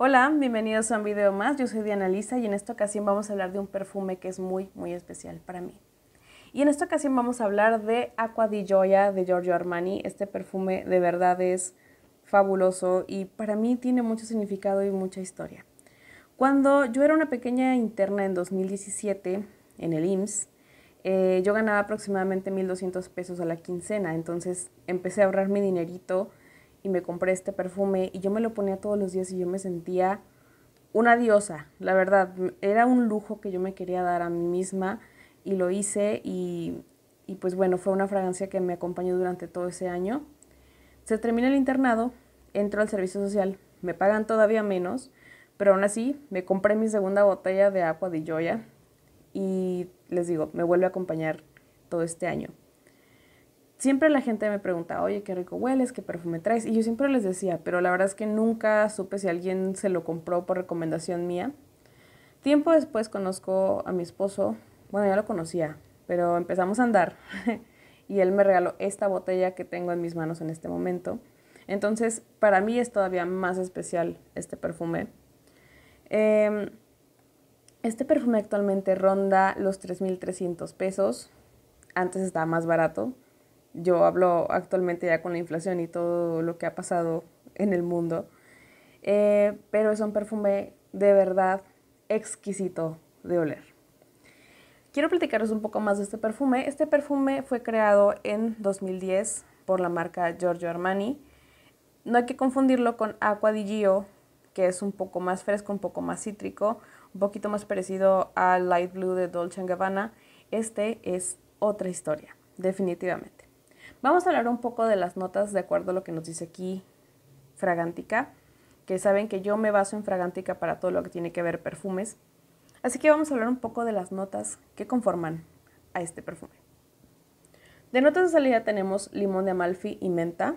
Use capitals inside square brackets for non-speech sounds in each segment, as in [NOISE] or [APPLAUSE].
Hola, bienvenidos a un video más. Yo soy Diana Lisa y en esta ocasión vamos a hablar de un perfume que es muy, muy especial para mí. Y en esta ocasión vamos a hablar de Aqua di Gioia de Giorgio Armani. Este perfume de verdad es fabuloso y para mí tiene mucho significado y mucha historia. Cuando yo era una pequeña interna en 2017 en el IMSS, eh, yo ganaba aproximadamente 1.200 pesos a la quincena, entonces empecé a ahorrar mi dinerito y me compré este perfume y yo me lo ponía todos los días y yo me sentía una diosa, la verdad, era un lujo que yo me quería dar a mí misma y lo hice y, pues bueno, fue una fragancia que me acompañó durante todo ese año. Se termina el internado, entro al servicio social, me pagan todavía menos, pero aún así me compré mi segunda botella de agua de Joya y les digo, me vuelve a acompañar todo este año siempre la gente me pregunta, oye, qué rico hueles, qué perfume traes. Y yo siempre les decía, pero la verdad es que nunca supe si alguien se lo compró por recomendación mía. Tiempo después conozco a mi esposo, bueno, ya lo conocía, pero empezamos a andar [LAUGHS] y él me regaló esta botella que tengo en mis manos en este momento. Entonces, para mí es todavía más especial este perfume. Em, este perfume actualmente ronda los 3.300 pesos. Antes estaba más barato yo hablo actualmente ya con la inflación y todo lo que ha pasado en el mundo, eh, pero es un perfume de verdad exquisito de oler. Quiero platicaros un poco más de este perfume. Este perfume fue creado en 2010 por la marca Giorgio Armani. No hay que confundirlo con Aqua di Gio, que es un poco más fresco, un poco más cítrico, un poquito más parecido al Light Blue de Dolce Gabbana. Este es otra historia, definitivamente. Vamos a hablar un poco de las notas de acuerdo a lo que nos dice aquí Fragántica, que saben que yo me baso en Fragántica para todo lo que tiene que ver perfumes. Así que vamos a hablar un poco de las notas que conforman a este perfume. De notas de salida tenemos limón de Amalfi y menta.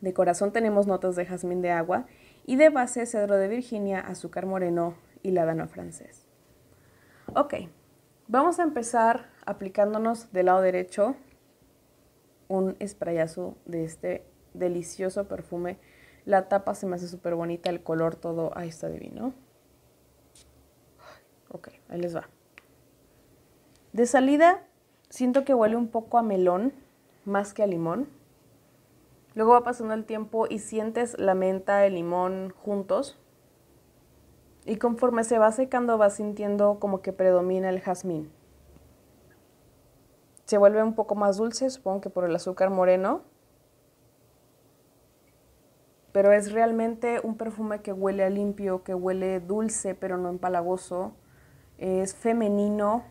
De corazón tenemos notas de jazmín de agua y de base cedro de Virginia, azúcar moreno y ladano francés. Ok, vamos a empezar aplicándonos del lado derecho un sprayazo de este delicioso perfume. La tapa se me hace súper bonita, el color todo, ahí está divino. Ok, ahí les va. De salida, siento que huele un poco a melón, más que a limón. Luego va pasando el tiempo y sientes la menta, el limón juntos. Y conforme se va secando vas sintiendo como que predomina el jazmín se vuelve un poco más dulce, supongo que por el azúcar moreno. Pero es realmente un perfume que huele a limpio, que huele dulce, pero no empalagoso. Es femenino,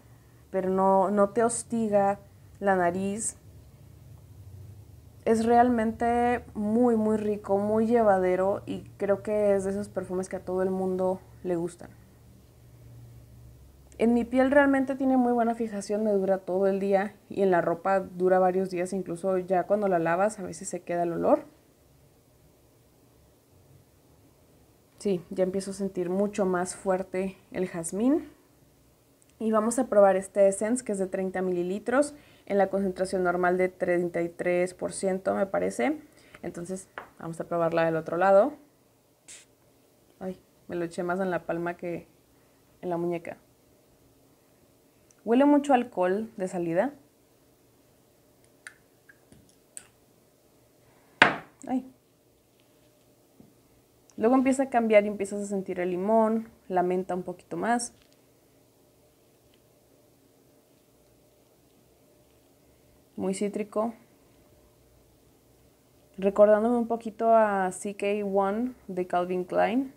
pero no, no te hostiga la nariz. Es realmente muy, muy rico, muy llevadero y creo que es de esos perfumes que a todo el mundo le gustan. En mi piel realmente tiene muy buena fijación, me dura todo el día y en la ropa dura varios días, incluso ya cuando la lavas a veces se queda el olor. Sí, ya empiezo a sentir mucho más fuerte el jazmín. Y vamos a probar este Essence que es de 30 mililitros en la concentración normal de 33% me parece. Entonces vamos a probarla del otro lado. Ay, me lo eché más en la palma que en la muñeca. ¿Huele mucho alcohol de salida? Luego empieza a cambiar y empiezas a sentir el limón, Lamenta un poquito más. Muy cítrico. Recordándome un poquito a CK1 de Calvin Klein.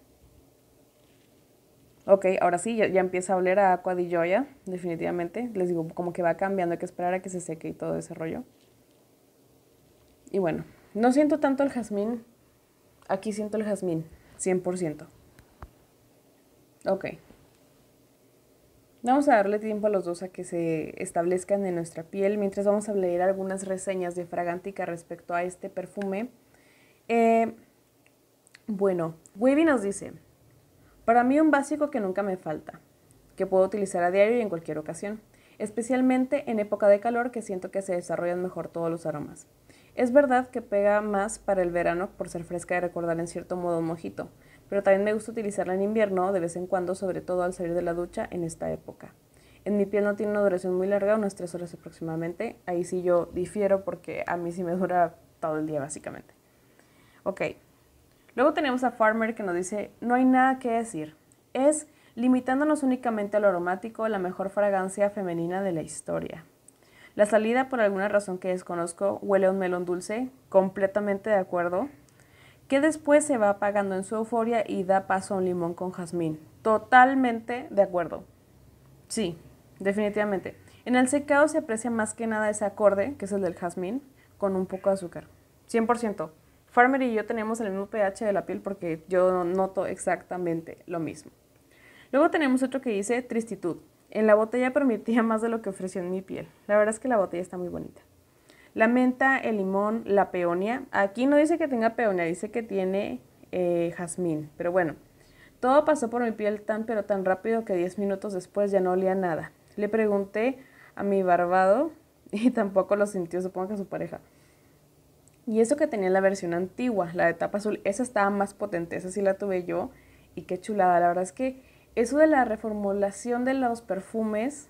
Ok, ahora sí, ya, empieza a oler a agua de joya, definitivamente. Les digo, como que va cambiando, hay que esperar a que se seque y todo ese rollo. Y bueno, no siento tanto el jazmín. Aquí siento el jazmín, 100%. Ok. Vamos a darle tiempo a los dos a que se establezcan en nuestra piel, mientras vamos a leer algunas reseñas de Fragántica respecto a este perfume. Eh, bueno, Wavy nos dice, para mí un básico que nunca me falta, que puedo utilizar a diario y en cualquier ocasión, especialmente en época de calor que siento que se desarrollan mejor todos los aromas. Es verdad que pega más para el verano por ser fresca y recordar en cierto modo un mojito, pero también me gusta utilizarla en invierno de vez en cuando, sobre todo al salir de la ducha en esta época. En mi piel no tiene una duración muy larga, unas tres horas aproximadamente. Ahí sí yo difiero porque a mí sí me dura todo el día básicamente. Ok, Luego tenemos a Farmer que nos dice, no hay nada que decir. Es limitándonos únicamente a lo aromático, la mejor fragancia femenina de la historia. La salida, por alguna razón que desconozco, huele a un melón dulce, completamente de acuerdo, que después se va apagando en su euforia y da paso a un limón con jazmín. Totalmente de acuerdo. Sí, definitivamente. En el secado se aprecia más que nada ese acorde, que es el del jazmín, con un poco de azúcar. 100%. Farmer y yo tenemos el mismo pH de la piel porque yo noto exactamente lo mismo. Luego tenemos otro que dice tristitud. En la botella permitía más de lo que ofreció en mi piel. La verdad es que la botella está muy bonita. La menta, el limón, la peonia. Aquí no dice que tenga peonia, dice que tiene eh, jazmín. Pero bueno, todo pasó por mi piel tan pero tan rápido que 10 minutos después ya no olía nada. Le pregunté a mi barbado [LAUGHS] y tampoco lo sintió, supongo que a su pareja. Y eso que tenía la versión antigua, la de tapa azul, esa estaba más potente, esa sí la tuve yo. Y qué chulada, la verdad es que eso de la reformulación de los perfumes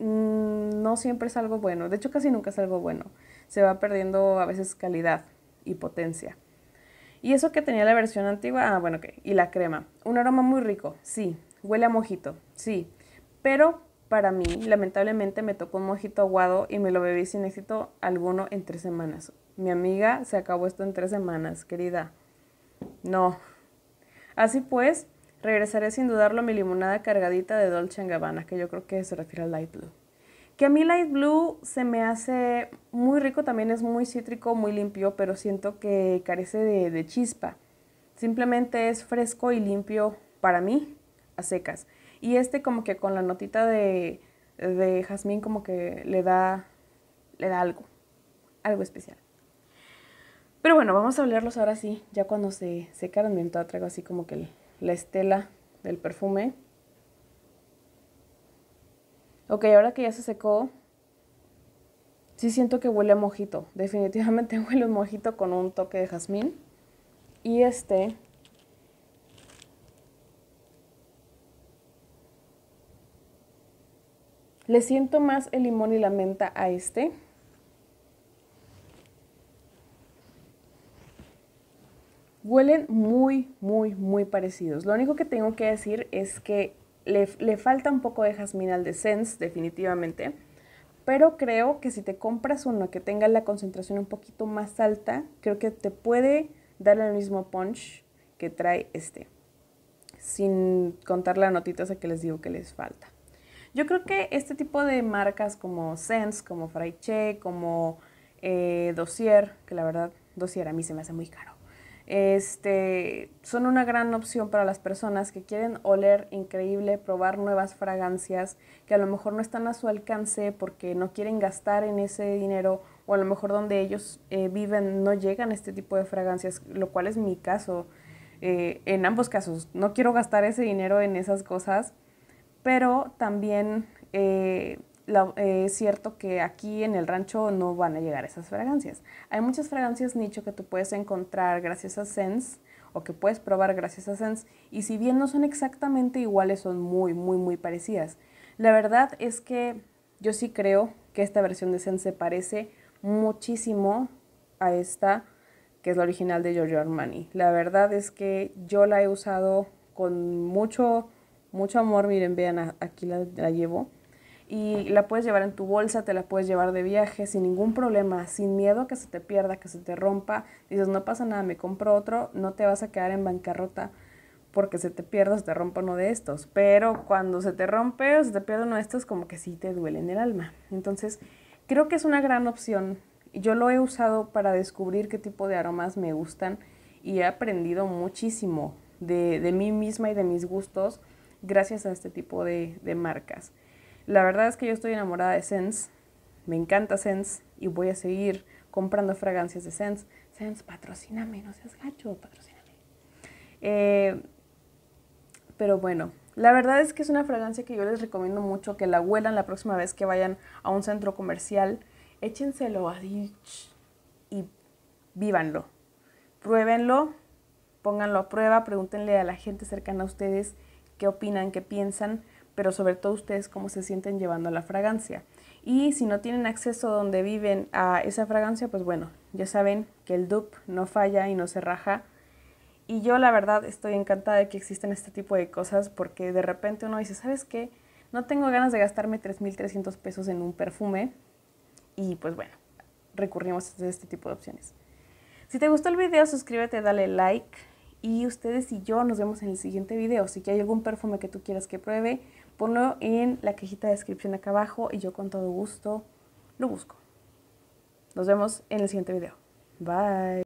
mm, no siempre es algo bueno. De hecho, casi nunca es algo bueno. Se va perdiendo a veces calidad y potencia. Y eso que tenía la versión antigua, ah, bueno, ok. Y la crema. Un aroma muy rico, sí. Huele a mojito, sí. Pero para mí, lamentablemente me tocó un mojito aguado y me lo bebí sin éxito alguno en tres semanas. Mi amiga se acabó esto en tres semanas, querida. No. Así pues, regresaré sin dudarlo a mi limonada cargadita de Dolce Gabbana, que yo creo que se refiere al Light Blue. Que a mí Light Blue se me hace muy rico, también es muy cítrico, muy limpio, pero siento que carece de chispa. Simplemente es fresco y limpio para mí, a secas. Y este como que con la notita de, jazmín como que le da, le da algo, algo especial. Pero bueno, vamos a olerlos ahora sí, ya cuando se secaron bien, todo traigo así como que la estela del perfume. Ok, ahora que ya se secó, sí siento que huele a mojito. Definitivamente [LAUGHS] huele a mojito con un toque de jazmín. Y este, Le siento más el limón y la menta a este. Huelen muy, muy, muy parecidos. Lo único que tengo que decir es que le, falta un poco de jazmín al de Sense, definitivamente. Pero creo que si te compras uno que tenga la concentración un poquito más alta, creo que te puede dar el mismo punch que trae este sin contar la notitas a que les digo que les falta. Yo creo que este tipo de marcas como Sense, como Fraiche, como eh, Dossier, que la verdad Dossier a mí se me hace muy caro, este, son una gran opción para las personas que quieren oler increíble, probar nuevas fragancias que a lo mejor no están a su alcance porque no quieren gastar en ese dinero o a lo mejor donde ellos eh, viven no llegan este tipo de fragancias, lo cual es mi caso. Eh, en ambos casos, no quiero gastar ese dinero en esas cosas pero también eh, eh, es cierto que aquí en el rancho no van a llegar esas fragancias. Hay muchas fragancias nicho que tú puedes encontrar gracias a Sense o que puedes probar gracias a Sense y si bien no son exactamente iguales, son muy, muy, muy parecidas. La verdad es que yo sí creo que esta versión de Sense se parece muchísimo a esta que es la original de Giorgio Armani. La verdad es que yo la he usado con mucho mucho amor, miren, vean, aquí la, llevo. Y la puedes llevar en tu bolsa, te la puedes llevar de viaje sin ningún problema, sin miedo a que se te pierda, que se te rompa. Dices, no pasa nada, me compro otro, no te vas a quedar en bancarrota porque se te pierda se te rompa uno de estos. Pero cuando se te rompe o se te pierde uno de estos, como que sí te duele en el alma. Entonces, creo que es una gran opción. Yo lo he usado para descubrir qué tipo de aromas me gustan y he aprendido muchísimo de, de mí misma y de mis gustos gracias a este tipo de, marcas. La verdad es que yo estoy enamorada de Sense, me encanta Sense y voy a seguir comprando fragancias de Sense. Sense, patrocíname, no seas gacho, patrocíname. Eh, pero bueno, la verdad es que es una fragancia que yo les recomiendo mucho que la huelan la próxima vez que vayan a un centro comercial. Échenselo Dich. y vívanlo. Pruébenlo, pónganlo a prueba, pregúntenle a la gente cercana a ustedes qué opinan, qué piensan, pero sobre todo ustedes cómo se sienten llevando la fragancia. Y si no tienen acceso donde viven a esa fragancia, pues bueno, ya saben que el dupe no falla y no se raja. Y yo la verdad estoy encantada de que existan este tipo de cosas porque de repente uno dice, ¿sabes qué? No tengo ganas de gastarme 3.300 pesos en un perfume. Y pues bueno, recurrimos a este tipo de opciones. Si te gustó el video, suscríbete, dale like y ustedes y yo nos vemos en el siguiente video. Si hay algún perfume que tú quieras que pruebe, ponlo en la cajita de descripción acá abajo y yo con todo gusto lo busco. Nos vemos en el siguiente video. Bye.